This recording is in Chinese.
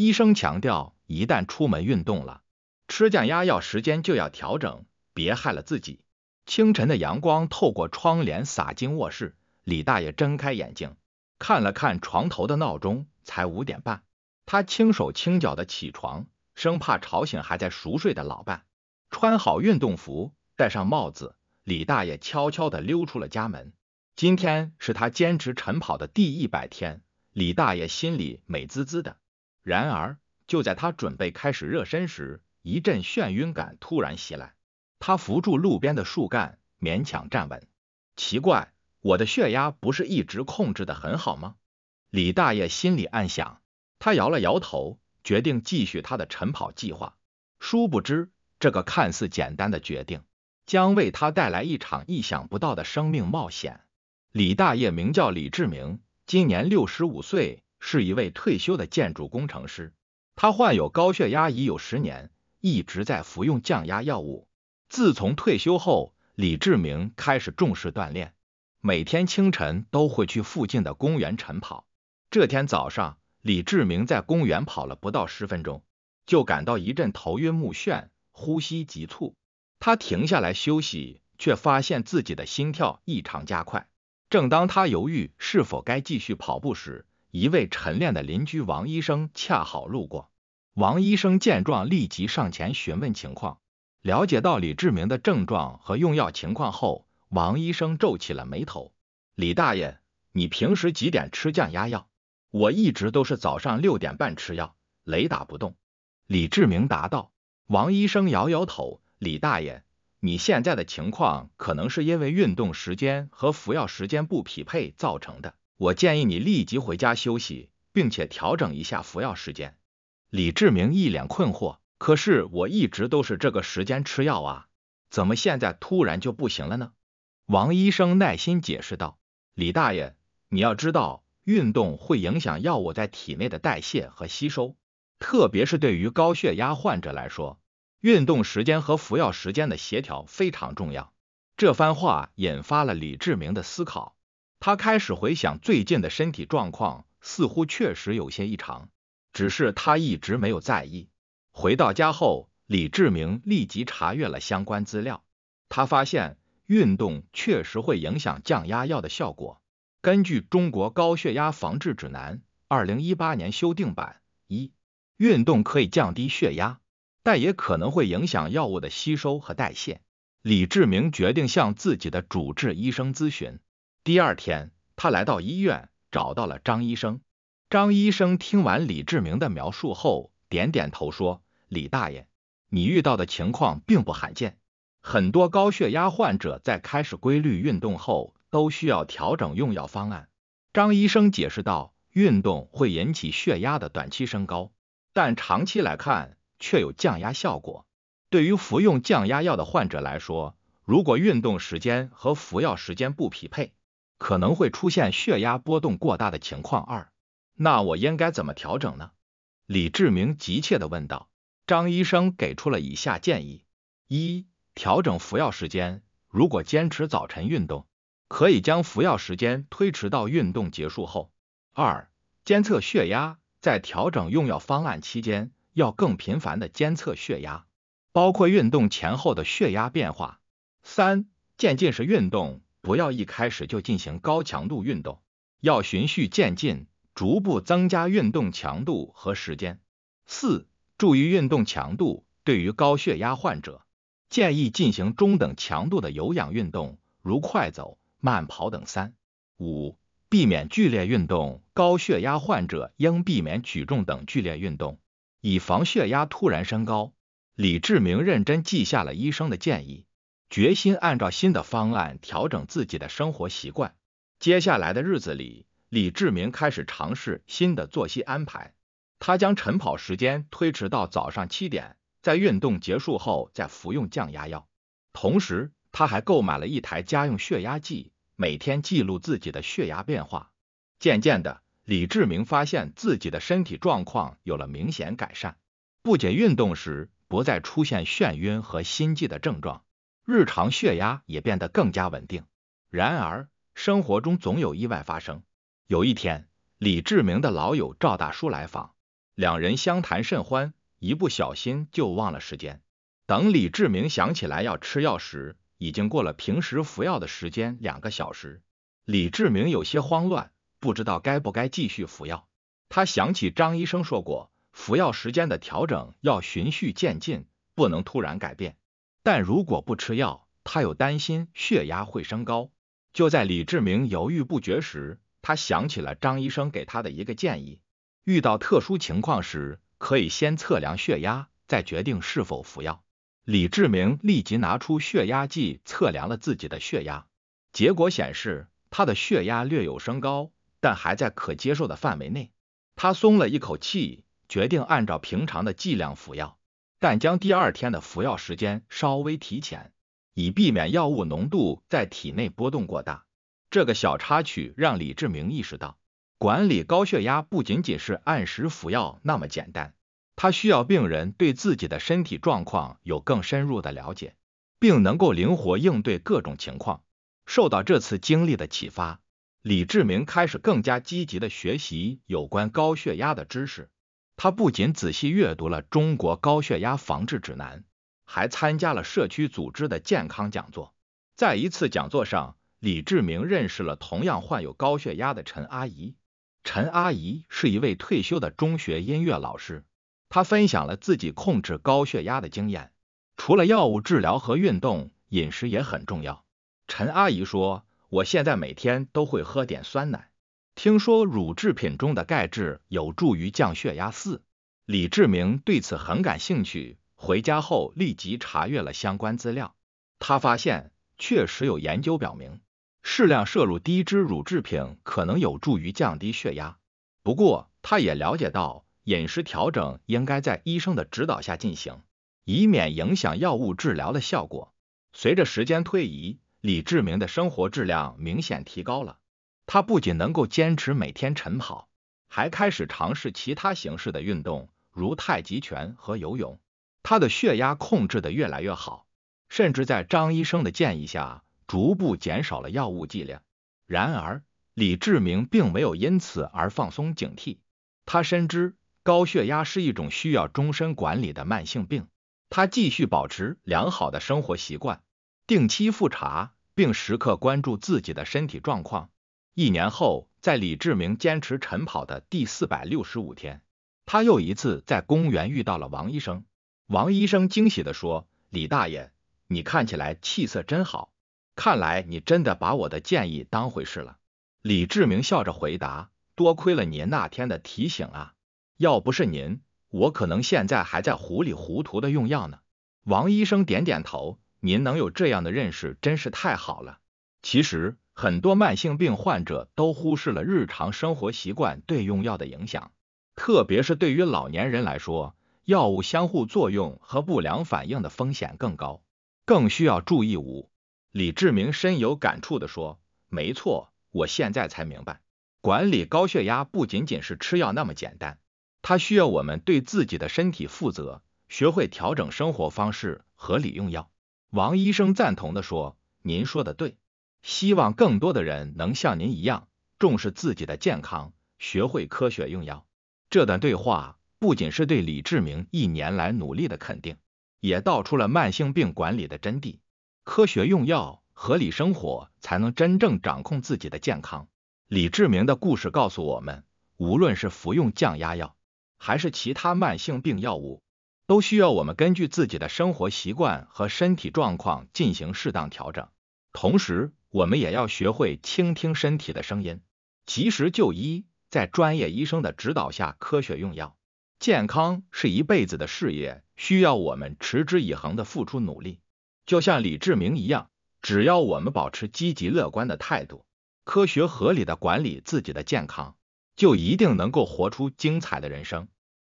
医生强调，一旦出门运动了，吃降压药时间就要调整，别害了自己。清晨的阳光透过窗帘洒进卧室，李大爷睁开眼睛，看了看床头的闹钟，才五点半。他轻手轻脚的起床，生怕吵醒还在熟睡的老伴。穿好运动服，戴上帽子，李大爷悄悄的溜出了家门。今天是他坚持晨跑的第一百天，李大爷心里美滋滋的。然而，就在他准备开始热身时，一阵眩晕感突然袭来。他扶住路边的树干，勉强站稳。奇怪，我的血压不是一直控制的很好吗？李大爷心里暗想。他摇了摇头，决定继续他的晨跑计划。殊不知，这个看似简单的决定，将为他带来一场意想不到的生命冒险。李大爷名叫李志明，今年六十五岁。是一位退休的建筑工程师，他患有高血压已有十年，一直在服用降压药物。自从退休后，李志明开始重视锻炼，每天清晨都会去附近的公园晨跑。这天早上，李志明在公园跑了不到十分钟，就感到一阵头晕目眩，呼吸急促。他停下来休息，却发现自己的心跳异常加快。正当他犹豫是否该继续跑步时，一位晨练的邻居王医生恰好路过，王医生见状立即上前询问情况。了解到李志明的症状和用药情况后，王医生皱起了眉头：“李大爷，你平时几点吃降压药？我一直都是早上六点半吃药，雷打不动。”李志明答道。王医生摇摇头：“李大爷，你现在的情况可能是因为运动时间和服药时间不匹配造成的。”我建议你立即回家休息，并且调整一下服药时间。李志明一脸困惑，可是我一直都是这个时间吃药啊，怎么现在突然就不行了呢？王医生耐心解释道：“李大爷，你要知道，运动会影响药物在体内的代谢和吸收，特别是对于高血压患者来说，运动时间和服药时间的协调非常重要。”这番话引发了李志明的思考。他开始回想最近的身体状况，似乎确实有些异常，只是他一直没有在意。回到家后，李志明立即查阅了相关资料，他发现运动确实会影响降压药的效果。根据《中国高血压防治指南》（二零一八年修订版），一运动可以降低血压，但也可能会影响药物的吸收和代谢。李志明决定向自己的主治医生咨询。第二天，他来到医院，找到了张医生。张医生听完李志明的描述后，点点头说：“李大爷，你遇到的情况并不罕见。很多高血压患者在开始规律运动后，都需要调整用药方案。”张医生解释道：“运动会引起血压的短期升高，但长期来看却有降压效果。对于服用降压药的患者来说，如果运动时间和服药时间不匹配，”可能会出现血压波动过大的情况。二，那我应该怎么调整呢？李志明急切地问道。张医生给出了以下建议：一、调整服药时间，如果坚持早晨运动，可以将服药时间推迟到运动结束后；二、监测血压，在调整用药方案期间，要更频繁地监测血压，包括运动前后的血压变化；三、渐进式运动。不要一开始就进行高强度运动，要循序渐进，逐步增加运动强度和时间。四、注意运动强度，对于高血压患者，建议进行中等强度的有氧运动，如快走、慢跑等。三、五、避免剧烈运动，高血压患者应避免举重等剧烈运动，以防血压突然升高。李志明认真记下了医生的建议。决心按照新的方案调整自己的生活习惯。接下来的日子里，李志明开始尝试新的作息安排。他将晨跑时间推迟到早上七点，在运动结束后再服用降压药。同时，他还购买了一台家用血压计，每天记录自己的血压变化。渐渐的，李志明发现自己的身体状况有了明显改善，不仅运动时不再出现眩晕和心悸的症状。日常血压也变得更加稳定。然而，生活中总有意外发生。有一天，李志明的老友赵大叔来访，两人相谈甚欢，一不小心就忘了时间。等李志明想起来要吃药时，已经过了平时服药的时间两个小时。李志明有些慌乱，不知道该不该继续服药。他想起张医生说过，服药时间的调整要循序渐进，不能突然改变。但如果不吃药，他又担心血压会升高。就在李志明犹豫不决时，他想起了张医生给他的一个建议：遇到特殊情况时，可以先测量血压，再决定是否服药。李志明立即拿出血压计测量了自己的血压，结果显示他的血压略有升高，但还在可接受的范围内。他松了一口气，决定按照平常的剂量服药。但将第二天的服药时间稍微提前，以避免药物浓度在体内波动过大。这个小插曲让李志明意识到，管理高血压不仅仅是按时服药那么简单。他需要病人对自己的身体状况有更深入的了解，并能够灵活应对各种情况。受到这次经历的启发，李志明开始更加积极的学习有关高血压的知识。他不仅仔细阅读了《中国高血压防治指南》，还参加了社区组织的健康讲座。在一次讲座上，李志明认识了同样患有高血压的陈阿姨。陈阿姨是一位退休的中学音乐老师，她分享了自己控制高血压的经验。除了药物治疗和运动，饮食也很重要。陈阿姨说：“我现在每天都会喝点酸奶。”听说乳制品中的钙质有助于降血压四，李志明对此很感兴趣。回家后立即查阅了相关资料，他发现确实有研究表明，适量摄入低脂乳制品可能有助于降低血压。不过，他也了解到，饮食调整应该在医生的指导下进行，以免影响药物治疗的效果。随着时间推移，李志明的生活质量明显提高了。他不仅能够坚持每天晨跑，还开始尝试其他形式的运动，如太极拳和游泳。他的血压控制的越来越好，甚至在张医生的建议下，逐步减少了药物剂量。然而，李志明并没有因此而放松警惕。他深知高血压是一种需要终身管理的慢性病。他继续保持良好的生活习惯，定期复查，并时刻关注自己的身体状况。一年后，在李志明坚持晨跑的第四百六十五天，他又一次在公园遇到了王医生。王医生惊喜地说：“李大爷，你看起来气色真好，看来你真的把我的建议当回事了。”李志明笑着回答：“多亏了您那天的提醒啊，要不是您，我可能现在还在糊里糊涂的用药呢。”王医生点点头：“您能有这样的认识真是太好了。其实。”很多慢性病患者都忽视了日常生活习惯对用药的影响，特别是对于老年人来说，药物相互作用和不良反应的风险更高，更需要注意。五，李志明深有感触地说：“没错，我现在才明白，管理高血压不仅仅是吃药那么简单，它需要我们对自己的身体负责，学会调整生活方式，合理用药。”王医生赞同地说：“您说的对。”希望更多的人能像您一样重视自己的健康，学会科学用药。这段对话不仅是对李志明一年来努力的肯定，也道出了慢性病管理的真谛：科学用药、合理生活，才能真正掌控自己的健康。李志明的故事告诉我们，无论是服用降压药，还是其他慢性病药物，都需要我们根据自己的生活习惯和身体状况进行适当调整，同时。我们也要学会倾听身体的声音，及时就医，在专业医生的指导下科学用药。健康是一辈子的事业，需要我们持之以恒的付出努力。就像李志明一样，只要我们保持积极乐观的态度，科学合理的管理自己的健康，就一定能够活出精彩的人生。